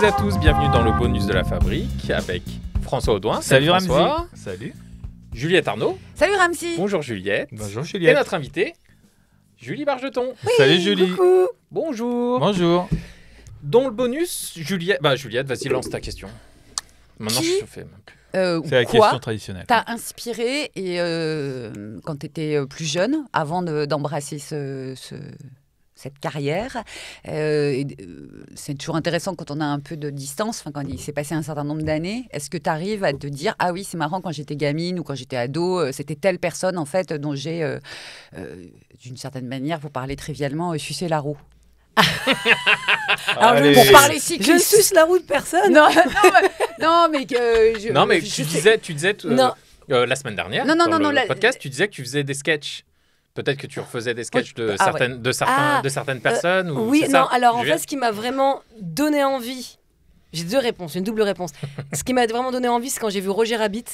Salut à tous, bienvenue dans le bonus de la fabrique avec François Audouin. Salut, Salut. Juliette Arnaud. Salut Ramzi. Bonjour Juliette. Bonjour Juliette. Et notre invité, Julie Bargeton. Salut Julie. Coucou. Bonjour. Bonjour. Dans le bonus, Juliette, bah Juliette, vas-y lance ta question. Maintenant je euh, C'est la question traditionnelle. T'as inspiré et euh, quand t'étais euh, plus jeune, avant d'embrasser ce, ce cette carrière. Euh, euh, c'est toujours intéressant quand on a un peu de distance, quand il s'est passé un certain nombre d'années. Est-ce que tu arrives à te dire Ah oui, c'est marrant, quand j'étais gamine ou quand j'étais ado, euh, c'était telle personne en fait dont j'ai, d'une certaine manière, pour parler trivialement, sucé la roue pour parler cycliste. Je suce la roue de personne. Non, non, mais, que. non, mais je tu, disais, tu disais. la semaine dernière, dans le, podcast, tu disais que tu faisais des sketchs. Peut-être que tu refaisais des sketches de, ah certaines, ah de, certaines personnes Oui, non, alors en fait, ce qui m'a vraiment donné envie, j'ai deux réponses, une double réponse. ce qui m'a vraiment donné envie, c'est quand j'ai vu Roger Rabbit.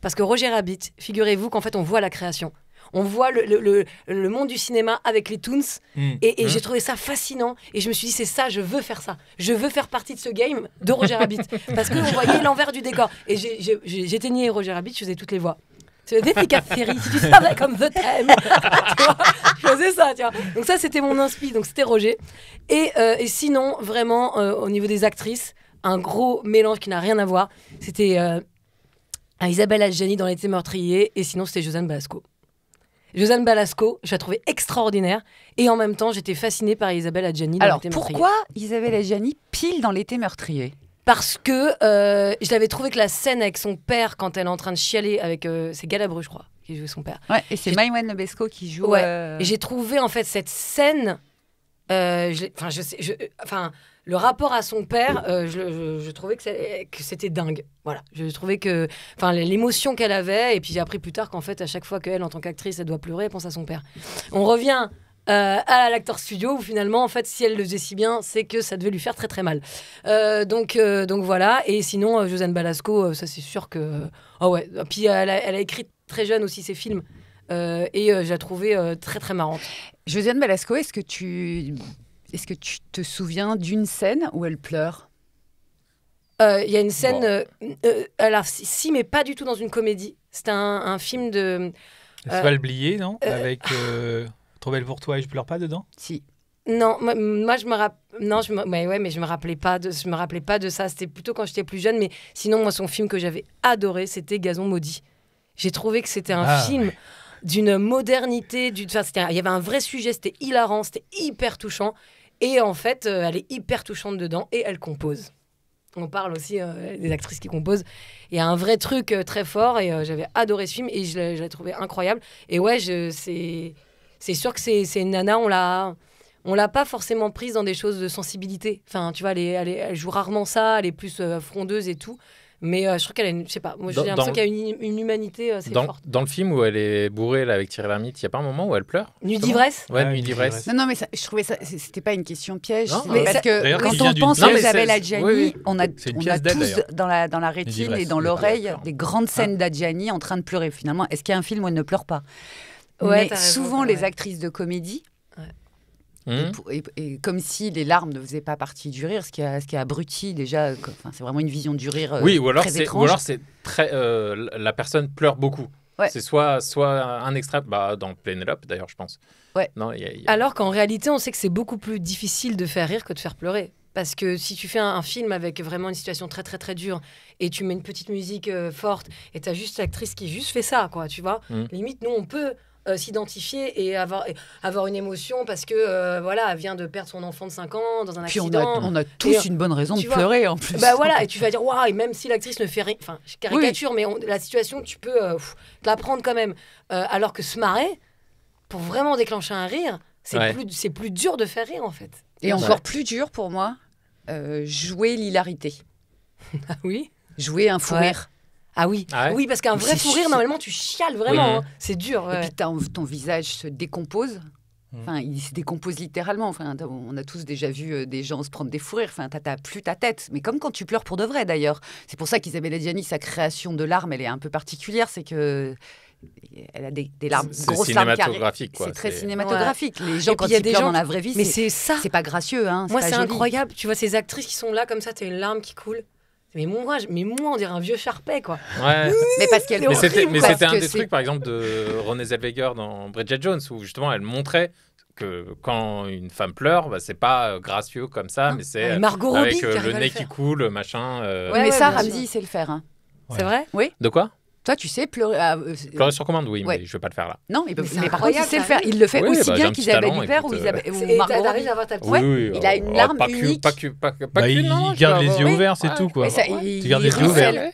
Parce que Roger Rabbit, figurez-vous qu'en fait, on voit la création. On voit le, monde du cinéma avec les Toons. Hmm. Et, hmm. j'ai trouvé ça fascinant. Et je me suis dit, c'est ça, je veux faire ça. Je veux faire partie de ce game de Roger Rabbit. Parce que vous voyez l'envers du décor. Et j'éteignais Roger Rabbit, je faisais toutes les voix. Tu si tu savais comme The Time. tu vois je faisais ça, tu Donc ça, c'était mon inspi, donc c'était Roger. Et, euh, et, sinon, vraiment, euh, au niveau des actrices, un gros mélange qui n'a rien à voir. C'était euh, Isabelle Adjani dans L'été meurtrier, et sinon, c'était Josiane Balasco. Josiane Balasco, je la trouvais extraordinaire. Et en même temps, j'étais fascinée par Isabelle Adjani. Dans Alors, pourquoi Isabelle Adjani pile dans l'été meurtrier parce que euh, je l'avais trouvé que la scène avec son père quand elle est en train de chialer avec euh, c'est Galabru je crois qui joue son père. Ouais, et c'est Maïwen Lebesco qui joue. Ouais. Euh, j'ai trouvé en fait cette scène, enfin le rapport à son père, je, trouvais que c'était dingue. Voilà, je trouvais que, enfin l'émotion qu'elle avait et puis j'ai appris plus tard qu'en fait à chaque fois qu'elle en tant qu'actrice elle doit pleurer, elle pense à son père. On revient euh, à l'acteur studio où finalement, en fait, si elle le faisait si bien, c'est que ça devait lui faire très très mal. Euh, donc, euh, donc voilà. Et sinon, Josiane Balasco, ça c'est sûr que. Oh ouais. Ah, puis elle a, écrit très jeune aussi ses films. et j'ai trouvé très très marrante. Josiane Balasco, est-ce que tu est-ce que tu te souviens d'une scène où elle pleure il y a une scène, alors si, mais pas du tout dans une comédie. C'était un, film de. Euh, Svalblier, non Avec. Trop belle pour toi et je pleure pas dedans Si. Non, moi, je me rappelle. non, je me... Ouais, mais je me rappelais pas de je me rappelais pas de ça, c'était plutôt quand j'étais plus jeune mais sinon moi son film que j'avais adoré, c'était Gazon maudit. J'ai trouvé que c'était un ah, film d'une modernité, d'une enfin, il y avait un vrai sujet, c'était hilarant, c'était hyper touchant et en fait, euh, elle est hyper touchante dedans et elle compose. On parle aussi euh, des actrices qui composent. Il y a un vrai truc euh, très fort et j'avais adoré ce film et je l'ai trouvé incroyable. Et ouais, c'est c'est sûr que c'est une nana, on l'a on l'a pas forcément prise dans des choses de sensibilité. Enfin, tu vois, elle, elle, joue rarement ça, elle est plus euh, frondeuse et tout. Mais euh, je crois qu'elle a une, je sais pas, moi l'impression a une, humanité euh, assez dans, le film où elle est bourrée avec Thierry Lhermitte, il n'y a pas un moment où elle pleure Nuit d'ivresse Ouais, ah, nuit d'ivresse. Non, mais je trouvais ça, c'était pas une question piège. mais quand on pense à Isabelle Adjani, on a, tous dans la, dans la rétine et dans l'oreille des grandes scènes d'Adjani en train de pleurer finalement. Est-ce qu'il y a un film où elle ne pleure pas Ouais, mais souvent les actrices de comédie. Hum. Et, comme si les larmes ne faisaient pas partie du rire, ce qui a, ce qui abruti déjà. c'est vraiment une vision du rire. Euh, oui, ou alors c'est, alors c'est très. Euh, la personne pleure beaucoup. C'est soit, soit un extrait, bah, dans Pénélope d'ailleurs, je pense. Ouais. Non, Alors qu'en réalité, on sait que c'est beaucoup plus difficile de faire rire que de faire pleurer. Parce que si tu fais un, film avec vraiment une situation très très très dure et tu mets une petite musique euh, forte et tu as juste l'actrice qui juste fait ça, quoi, tu vois, hum. limite, nous, on peut, euh, s'identifier et avoir, avoir une émotion parce que euh, voilà, elle vient de perdre son enfant de 5 ans dans un accident. On a, tous euh, une bonne raison de pleurer en plus. Bah voilà, et tu vas dire waouh, et même si l'actrice ne fait rien, enfin, je caricature, mais la situation, tu peux t'apprendre quand même. alors que se marrer, pour vraiment déclencher un rire, c'est plus, plus dur de faire rire en fait. Et encore plus dur pour moi, jouer l'hilarité. Ah oui Jouer un fou rire. Ah oui, ah oui parce qu'un vrai fou rire, normalement, tu chiales vraiment. Hein. C'est dur. Et puis ton, visage se décompose. Mmh. Enfin, il se décompose littéralement. Enfin, on a tous déjà vu euh, des gens se prendre des fou rires. Enfin, t'as plus ta tête. Mais comme quand tu pleures pour de vrai, d'ailleurs. C'est pour ça qu'Isabelle Adjani, sa création de larmes, elle est un peu particulière. C'est que elle a des, larmes grosses cinématographique, C'est très cinématographique. Les gens, quand y des dans la vraie vie, mais c'est C'est pas gracieux. Hein, Moi, c'est incroyable. Tu vois ces actrices qui sont là comme ça, t'as une larme qui coule. Mais moi, mais on dirait un vieux charpé, quoi. mais parce qu'elle Mais c'était un des trucs, par exemple, de Renée Zellweger dans Bridget Jones, où justement, elle montrait que quand une femme pleure, bah, c'est pas euh, gracieux comme ça, ah, mais c'est ah, euh, Margot avec euh, le nez qui coule, machin. Ouais, mais ça, Ramsey, sait le faire. Hein. C'est vrai Oui. De quoi toi, tu sais pleurer. Ah, euh, sur commande, oui, mais je ne vais pas le faire là. Non, mais, mais par contre, il sait le faire. Il le fait aussi bah, bien qu'Isabelle Huppert ou Isabelle. Euh, ou Margot arrive À ta il a une larme unique. il garde les yeux ouverts, c'est tout. quoi. Tu gardes les yeux ouverts.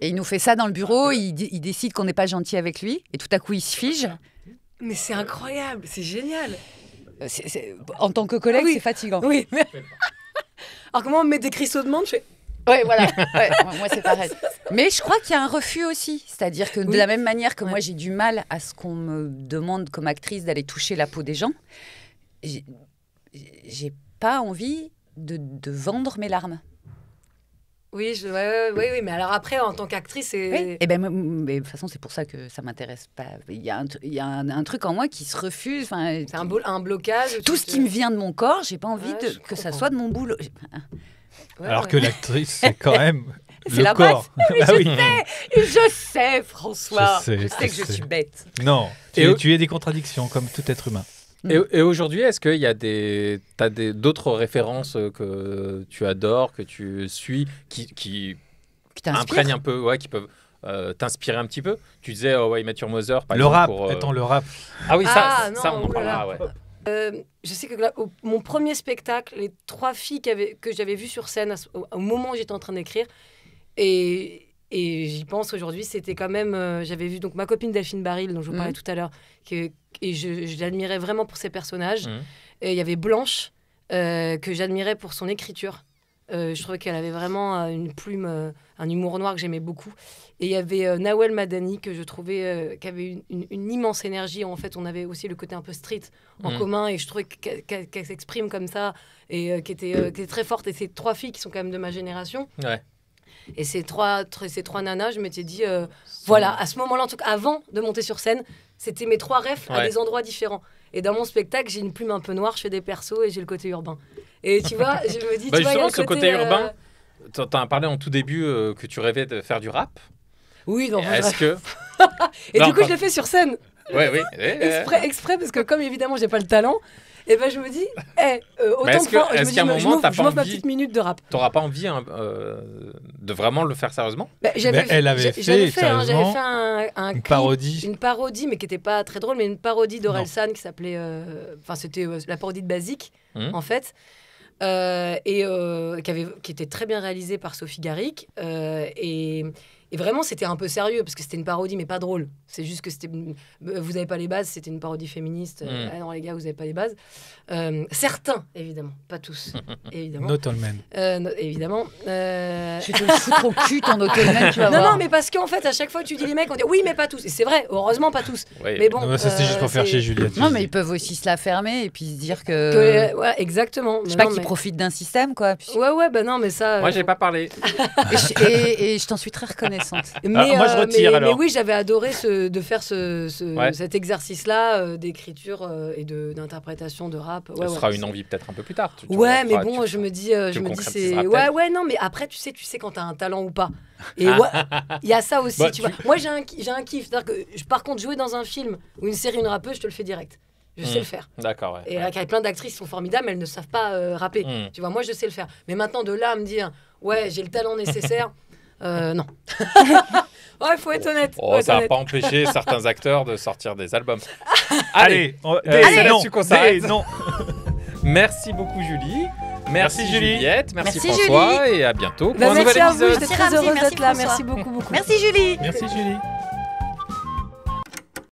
Et il nous fait ça dans le bureau, il, décide qu'on n'est pas gentil avec lui, et tout à coup il se fige. Mais c'est incroyable, c'est génial. Euh, en tant que collègue, ah c'est fatigant. Oui. Alors comment on met des cristaux de menthe oui, voilà. moi, c'est pareil. Mais je crois qu'il y a un refus aussi. C'est-à-dire que de la même manière que moi, j'ai du mal à ce qu'on me demande comme actrice d'aller toucher la peau des gens, j'ai pas envie de, vendre mes larmes. Oui, oui, oui, mais alors après, en tant qu'actrice, Et eh ben, mais, de toute façon, c'est pour ça que ça m'intéresse pas. Il y a, un, un, truc en moi qui se refuse. C'est un, un, blocage. Tout ce qui me vient de mon corps, j'ai pas envie que ça soit de mon boulot. Alors que l'actrice, c'est quand même le corps. Ah je, sais, je sais, François. Je sais, sais que je suis bête. Non, et tu, tu es des contradictions comme tout être humain. Mm. Et, aujourd'hui, est-ce qu'il y a des, t'as d'autres références que tu adores, que tu suis, qui, qui, qui un peu, ouais, qui peuvent euh, t'inspirer un petit peu Tu disais, oh, ouais, Mathieu Moser, par le rap. Pour, euh, Attends, le rap. Ah oui, ça, ah, ça on en parlera. Ouais. Euh, je sais que mon premier spectacle, les trois filles que j'avais vues sur scène au, moment où j'étais en train d'écrire, et, j'y pense aujourd'hui, c'était quand même. Euh, j'avais vu donc ma copine Delphine Baril, dont je vous mhm. parlais tout à l'heure, et je, l'admirais vraiment pour ses personnages. Mhm. Et il y avait Blanche, euh, que j'admirais pour son écriture. Euh, je trouvais qu'elle avait vraiment euh, une plume, euh, un humour noir que j'aimais beaucoup. Et il y avait Nawel Madani que je trouvais qui avait une, immense énergie. En fait, on avait aussi le côté un peu street en mm. commun et je trouvais qu'elle s'exprime comme ça et qui était, très forte. Et ces trois filles qui sont quand même de ma génération. Et ces trois, nanas, je m'étais dit, voilà, à ce moment-là, en tout cas, avant de monter sur scène, c'était mes trois refs à des endroits différents. Et dans mon spectacle, j'ai une plume un peu noire, je fais des persos et j'ai le côté urbain. Et tu vois, je me dis. Bah, justement, ce côté, euh, urbain, tu en parlé en tout début euh, que tu rêvais de faire du rap. Oui, non. Est-ce que. et du coup, je l'ai fait sur scène. oui, oui. exprès, parce que comme évidemment, j'ai pas le talent. Et eh ben je me dis, hey, eh, euh, autant je me dis, moment, je, ma petite minute de rap. T'auras pas envie hein, de vraiment le faire sérieusement ben, j'avais, Elle avait fait, j'avais hein, j'avais fait un, une parodie, une parodie, mais qui n'était pas très drôle, mais une parodie d'Orelsan qui s'appelait, enfin c'était la parodie de Basique hum. en fait. Euh, et euh, qui, qui était très bien réalisé par Sophie Garrick. Euh, et et vraiment, c'était un peu sérieux parce que c'était une parodie, mais pas drôle. C'est juste que c'était. Euh, vous n'avez pas les bases, c'était une parodie féministe. Euh, mm. ah non, les gars, vous n'avez pas les bases. Euh, certains, évidemment, pas tous. évidemment. Not all men. évidemment. Euh... Je te le trop au cul, ton not all men, tu vas Non, voir. non, mais parce qu'en fait, à chaque fois, tu dis les mecs, on dit oui, mais pas tous. Et c'est vrai, heureusement, pas tous. mais bon. ça, c'était juste pour faire chier Juliette. Non, mais ils peuvent aussi se la fermer et puis se dire que. exactement. Je sais pas qu'ils profitent d'un système, quoi. Ouais, ouais, ben non, mais ça. Moi, j'ai pas parlé. et je, je t'en suis très reconnaissante. Ah, mais, moi, je euh, retire alors. mais oui, j'avais adoré ce, de faire cet exercice-là euh, d'écriture euh, et d'interprétation de, rap. Ouais, sera une envie peut-être un peu plus tard. ouais, mais ah, bon, je me dis, je me dis, c'est ouais, ouais, non, mais après, tu sais, tu sais quand t'as un talent ou pas. Et il y a ça aussi, bah, tu, vois. Moi, j'ai un, j'ai un kiff. que, je, par contre, jouer dans un film ou une série, une rappeuse, je te le fais direct. Je sais hmm. le faire. D'accord. et avec plein d'actrices sont formidables, elles ne savent pas rapper. Hmm. Tu vois, moi, je sais le faire. Mais maintenant, de là à me dire, ouais, j'ai le talent nécessaire. Euh, non. il faut être honnête. Oh, ça n'a pas empêché certains acteurs de sortir des albums. Allez, on euh, c'est là-dessus qu'on s'arrête. Non. Merci beaucoup, Julie. Merci, merci Julie. Juliette, merci, François et à bientôt pour bah, un nouvel épisode. Merci à vous, j'étais très heureuse d'être là. Merci beaucoup, beaucoup. Merci Julie. Merci Julie.